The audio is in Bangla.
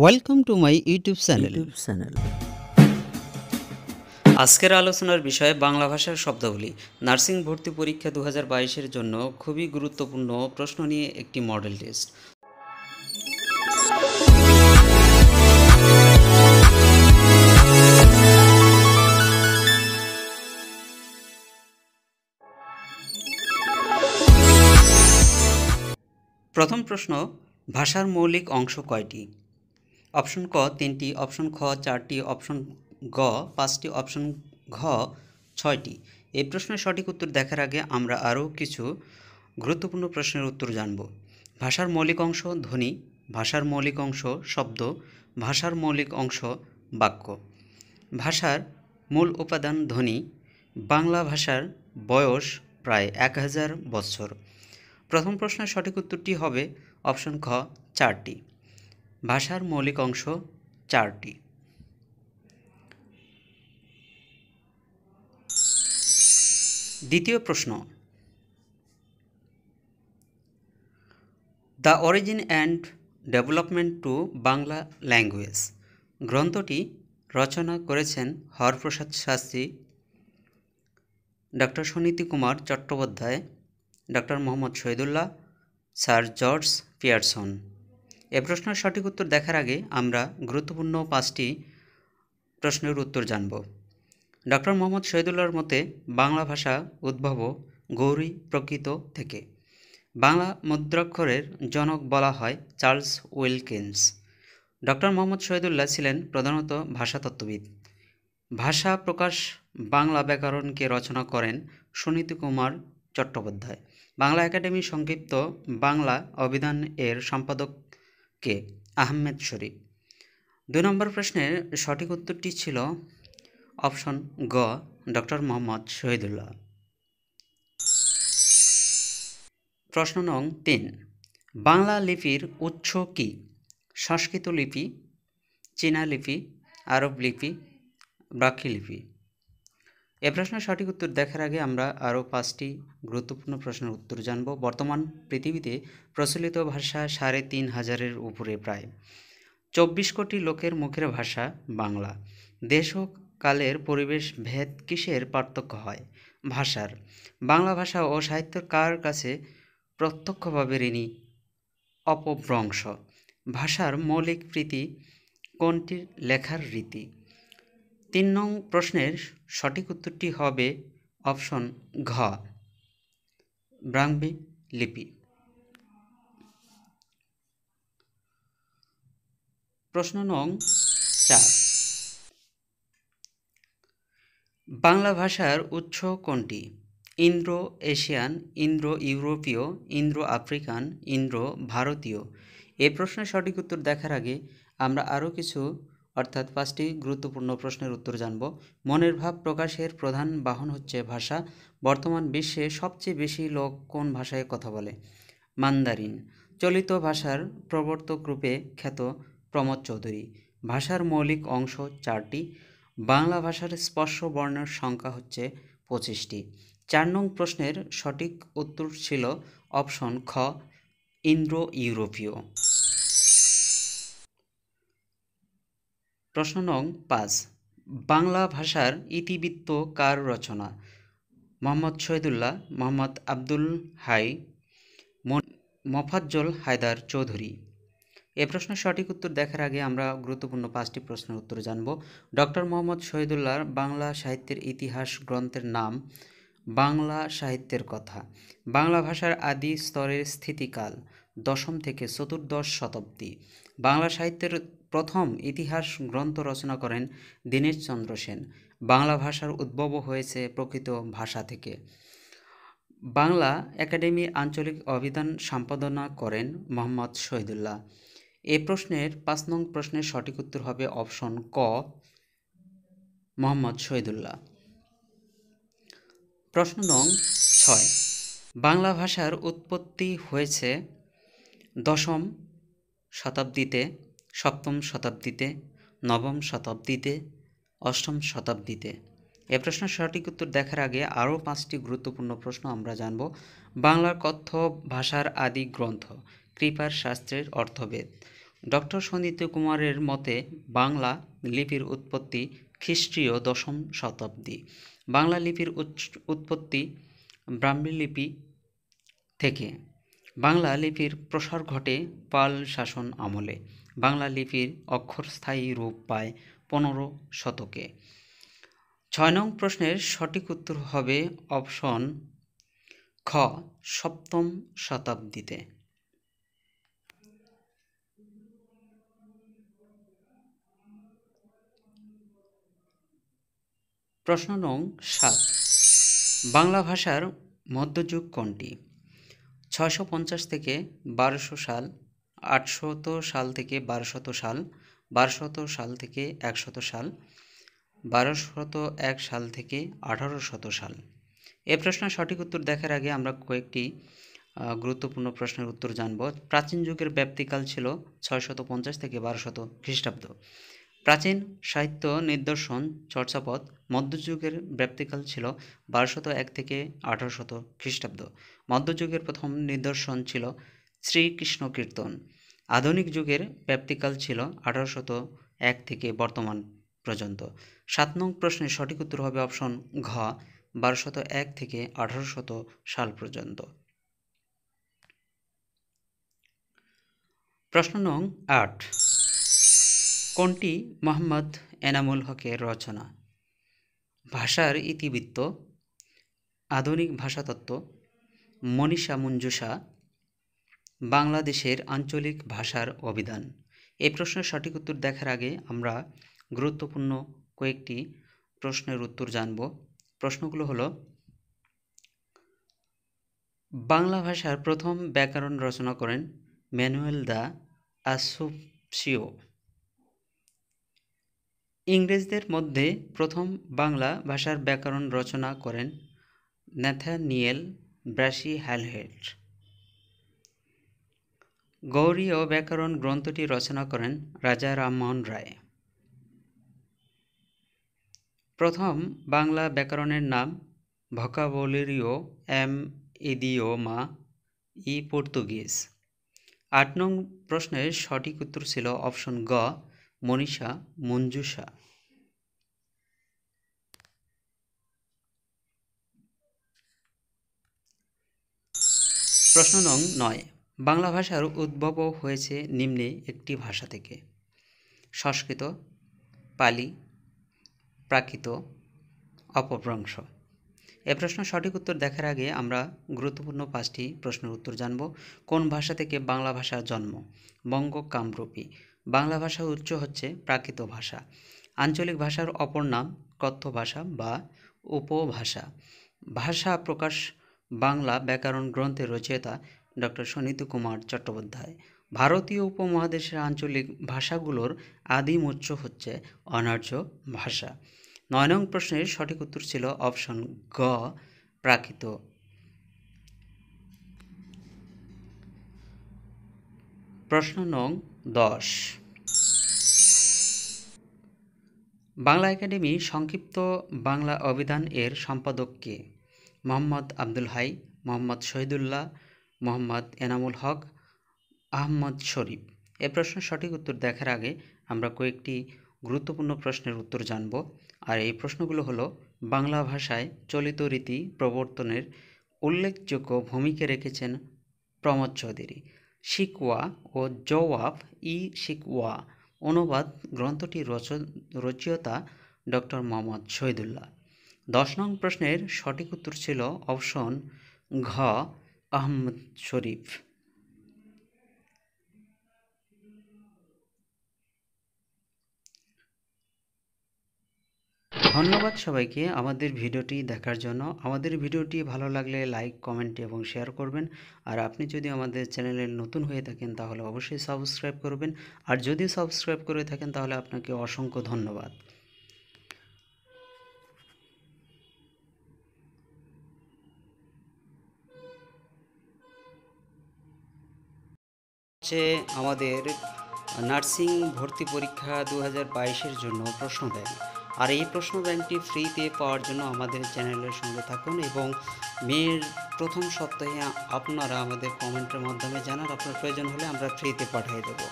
welcome to my YouTube channel channel আজকের আলোচনার বিষয় বাংলা ভাষার শব্দাবলী নার্সিং ভর্তি পরীক্ষা দু বাইশের জন্য খুবই গুরুত্বপূর্ণ প্রশ্ন নিয়ে একটি মডেল টেস্ট প্রথম প্রশ্ন ভাষার মৌলিক অংশ কয়টি অপশন ক তিনটি অপশন খ চারটি অপশন গ পাঁচটি অপশন ঘ ছয়টি এই প্রশ্নের সঠিক উত্তর দেখার আগে আমরা আরও কিছু গুরুত্বপূর্ণ প্রশ্নের উত্তর জানব ভাষার মৌলিক অংশ ধ্বনি ভাষার মৌলিক অংশ শব্দ ভাষার মৌলিক অংশ বাক্য ভাষার মূল উপাদান ধ্বনি বাংলা ভাষার বয়স প্রায় এক হাজার বছর প্রথম প্রশ্নের সঠিক উত্তরটি হবে অপশন খ চারটি ভাষার মৌলিক অংশ চারটি দ্বিতীয় প্রশ্ন the origin and development to Bangla language গ্রন্থটি রচনা করেছেন Haraprasad Shastri doctor Suniti Kumar Chattopadhyay doctor Mohammad Shahidullah sir George Pierson এ প্রশ্নের সঠিক উত্তর দেখার আগে আমরা গুরুত্বপূর্ণ পাঁচটি প্রশ্নের উত্তর জানব ডক্টর মোহাম্মদ শহীদুল্লাহর মতে বাংলা ভাষা উদ্ভব গৌরী প্রকৃত থেকে বাংলা মুদ্রাক্ষরের জনক বলা হয় Charles Wilkins doctor Mohammad Shahidullah ছিলেন প্রধানত ভাষাতত্ত্ববিদ ভাষা প্রকাশ বাংলা ব্যাকরণকে রচনা করেন সুনীতি কুমার চট্টোপাধ্যায় বাংলা একাডেমি সংক্ষিপ্ত বাংলা অভিধান এর সম্পাদক কে আহমেদ শরীফ দুই নম্বর প্রশ্নের সঠিক উত্তরটি ছিল অপশন গ ডক্টর মোহাম্মদ শহীদুল্লাহ প্রশ্ন নং তিন বাংলা লিপির উৎস কি সংস্কৃত লিপি চীনা লিপি আরব লিপি ব্রাক্ষী লিপি এ প্রশ্নের সঠিক উত্তর দেখার আগে আমরা আরও পাঁচটি গুরুত্বপূর্ণ প্রশ্নের উত্তর জানব বর্তমান পৃথিবীতে প্রচলিত ভাষা সাড়ে তিন হাজারের উপরে প্রায় চব্বিশ কোটি লোকের মুখের ভাষা বাংলা দেশ ও কালের পরিবেশ ভেদ কিসের পার্থক্য হয় ভাষার বাংলা ভাষা ও সাহিত্য কার কাছে প্রত্যক্ষভাবে ঋণী অপভ্রংশ ভাষার মৌলিক প্রীতি কোনটির লেখার রীতি তিন নং প্রশ্নের সঠিক উত্তরটি হবে অপশন ঘ ব্রাহ্মী লিপি প্রশ্ন নং চার বাংলা ভাষার উৎস কোনটি ইন্দ্রো এশিয়ান ইন্দ্রো ইউরোপীয় ইন্দ্রো আফ্রিকান ইন্দ্র ভারতীয় এ প্রশ্নের সঠিক উত্তর দেখার আগে আমরা আরও কিছু অর্থাৎ পাঁচটি গুরুত্বপূর্ণ প্রশ্নের উত্তর জানব মনের ভাব প্রকাশের প্রধান বাহন হচ্ছে ভাষা বর্তমান বিশ্বে সবচেয়ে বেশি লোক কোন ভাষায় কথা বলে মান্দারিন চলিত ভাষার প্রবর্তক রূপে খ্যাত প্রমোদ চৌধুরী ভাষার মৌলিক অংশ চারটি বাংলা ভাষার স্পর্শ বর্ণের সংখ্যা হচ্ছে পঁচিশটি চার নং প্রশ্নের সঠিক উত্তর ছিল অপশন খ ইন্দ্রো ইউরোপীয় প্রশ্ন নং পাঁচ বাংলা ভাষার ইতিবৃত্ত কার রচনা মোহাম্মদ শহীদুল্লাহ মোহাম্মদ আব্দুল হাই মফাজ্জল হায়দার চৌধুরী এ প্রশ্নের সঠিক উত্তর দেখার আগে আমরা গুরুত্বপূর্ণ পাঁচটি প্রশ্নের উত্তর জানব ডক্টর মোহাম্মদ শহীদুল্লাহর বাংলা সাহিত্যের ইতিহাস গ্রন্থের নাম বাংলা সাহিত্যের কথা বাংলা ভাষার আদি স্তরের স্থিতিকাল দশম থেকে চতুর্দশ শতাব্দী বাংলা সাহিত্যের প্রথম ইতিহাস গ্রন্থ রচনা করেন দীনেশচন্দ্র সেন বাংলা ভাষার উদ্ভব হয়েছে প্রকৃত ভাষা থেকে বাংলা একাডেমি আঞ্চলিক অভিধান সম্পাদনা করেন মোহাম্মদ শহীদুল্লাহ এ প্রশ্নের পাঁচ নং প্রশ্নের সঠিক উত্তর হবে অপশন ক মোহাম্মদ শহীদুল্লাহ প্রশ্ন নং ছয় বাংলা ভাষার উৎপত্তি হয়েছে দশম শতাব্দীতে সপ্তম শতাব্দীতে নবম শতাব্দীতে অষ্টম শতাব্দীতে এ প্রশ্ন সঠিক উত্তর দেখার আগে আরও পাঁচটি গুরুত্বপূর্ণ প্রশ্ন আমরা জানব বাংলার কথ্য ভাষার আদি গ্রন্থ কৃপার শাস্ত্রের অর্থবেদ ডক্টর সন্দিত কুমারের মতে বাংলা লিপির উৎপত্তি খ্রিস্টীয় দশম শতাব্দী বাংলা লিপির উৎপত্তি ব্রাহ্মী লিপি থেকে বাংলা লিপির প্রসার ঘটে পাল শাসন আমলে বাংলা লিপির অক্ষরস্থায়ী রূপ পায় পনেরো শতকে ছয় নং প্রশ্নের সঠিক উত্তর হবে অপশন খ সপ্তম শতাব্দীতে প্রশ্ন নং সাত বাংলা ভাষার মধ্যযুগ কোনটি ছয়শো পঞ্চাশ থেকে বারোশো সাল আটশত সাল থেকে বারোশত সাল বারোশত সাল থেকে একশত সাল বারোশত এক সাল থেকে আঠারোশত সাল এ প্রশ্নের সঠিক উত্তর দেখার আগে আমরা কয়েকটি গুরুত্বপূর্ণ প্রশ্নের উত্তর জানব প্রাচীন যুগের ব্যাপ্তিকাল ছিল ছয়শত পঞ্চাশ থেকে বারোশত খ্রিস্টাব্দ প্রাচীন সাহিত্য নিদর্শন চর্চাপদ মধ্যযুগের ব্যাপ্তিকাল ছিল বারোশত এক থেকে আঠারোশত খ্রিস্টাব্দ মধ্যযুগের প্রথম নিদর্শন ছিল শ্রীকৃষ্ণ কীর্তন আধুনিক যুগের ব্যাপ্তিকাল ছিল আঠারোশত এক থেকে বর্তমান পর্যন্ত সাত নং প্রশ্নের সঠিক উত্তর হবে অপশন ঘ বারোশত এক থেকে আঠারোশত সাল পর্যন্ত প্রশ্ন নং আট কোনটি মোহাম্মদ এনামুল হকের রচনা ভাষার ইতিবৃত্ত আধুনিক ভাষাতত্ত্ব মনীষা মঞ্জুষা বাংলাদেশের আঞ্চলিক ভাষার অভিধান এই প্রশ্নের সঠিক উত্তর দেখার আগে আমরা গুরুত্বপূর্ণ কয়েকটি প্রশ্নের উত্তর জানব প্রশ্নগুলো হলো বাংলা ভাষার প্রথম ব্যাকরণ রচনা করেন ম্যানুয়েল দ্য আসুপসিও ইংরেজদের মধ্যে প্রথম বাংলা ভাষার ব্যাকরণ রচনা করেন ন্যাথানিয়েল ব্রাসি হ্যালহেট গৌরী ও ব্যাকরণ গ্রন্থটি রচনা করেন রাজা রামমোহন রায় প্রথম বাংলা ব্যাকরণের নাম ভকাবলিরিও এম ইদিও মা ই পর্তুগিজ আট নং প্রশ্নের সঠিক উত্তর ছিল অপশন গ মনীষা মঞ্জুষা প্রশ্ন নং নয় বাংলা ভাষার উদ্ভবও হয়েছে নিম্নে একটি ভাষা থেকে সংস্কৃত পালি প্রাকৃত অপভ্রংশ এ প্রশ্ন সঠিক উত্তর দেখার আগে আমরা গুরুত্বপূর্ণ পাঁচটি প্রশ্নের উত্তর জানব কোন ভাষা থেকে বাংলা ভাষার জন্ম বঙ্গ কামরূপী বাংলা ভাষা উচ্চ হচ্ছে প্রাকৃত ভাষা আঞ্চলিক ভাষার অপর নাম কথ্য ভাষা বা উপভাষা ভাষা প্রকাশ বাংলা ব্যাকরণ গ্রন্থে রচয়িতা ডক্টর সনিত কুমার চট্টোপাধ্যায় ভারতীয় উপমহাদেশের আঞ্চলিক ভাষাগুলোর আদিম উৎস হচ্ছে অনার্য ভাষা নয় নং প্রশ্নের সঠিক উত্তর ছিল অপশন গ প্রাকৃত প্রশ্ন নং দশ বাংলা একাডেমি সংক্ষিপ্ত বাংলা অভিধান এর সম্পাদক কে মোহাম্মদ আব্দুল হাই মোহাম্মদ শহীদুল্লাহ মোহাম্মদ এনামুল হক আহমদ শরীফ এ প্রশ্নের সঠিক উত্তর দেখার আগে আমরা কয়েকটি গুরুত্বপূর্ণ প্রশ্নের উত্তর জানব আর এই প্রশ্নগুলো হলো বাংলা ভাষায় চলিত রীতি প্রবর্তনের উল্লেখযোগ্য ভূমিকা রেখেছেন প্রমোদ চৌধুরী শিকওয়া ও জওয়াব ই শিকওয়া অনুবাদ গ্রন্থটি রচ রচিয়তা ডক্টর মোহাম্মদ শহীদুল্লাহ দশ নং প্রশ্নের সঠিক উত্তর ছিল অপশন ঘ আহমদ শরীফ ধন্যবাদ সবাইকে আমাদের ভিডিওটি দেখার জন্য আমাদের ভিডিওটি ভালো লাগলে লাইক কমেন্ট এবং শেয়ার করবেন আর আপনি যদি আমাদের চ্যানেলে নতুন হয়ে থাকেন তাহলে অবশ্যই সাবস্ক্রাইব করবেন আর যদি সাবস্ক্রাইব করে থাকেন তাহলে আপনাকে অসংখ্য ধন্যবাদ হচ্ছে আমাদের নার্সিং ভর্তি পরীক্ষা দু হাজার বাইশের জন্য প্রশ্ন ব্যাংক আর এই প্রশ্ন ব্যাংকটি ফ্রিতে পাওয়ার জন্য আমাদের চ্যানেলের সঙ্গে থাকুন এবং মেয়ের প্রথম সপ্তাহে আপনারা আমাদের কমেন্টের মাধ্যমে জানান আপনার প্রয়োজন হলে আমরা ফ্রিতে পাঠিয়ে দেবো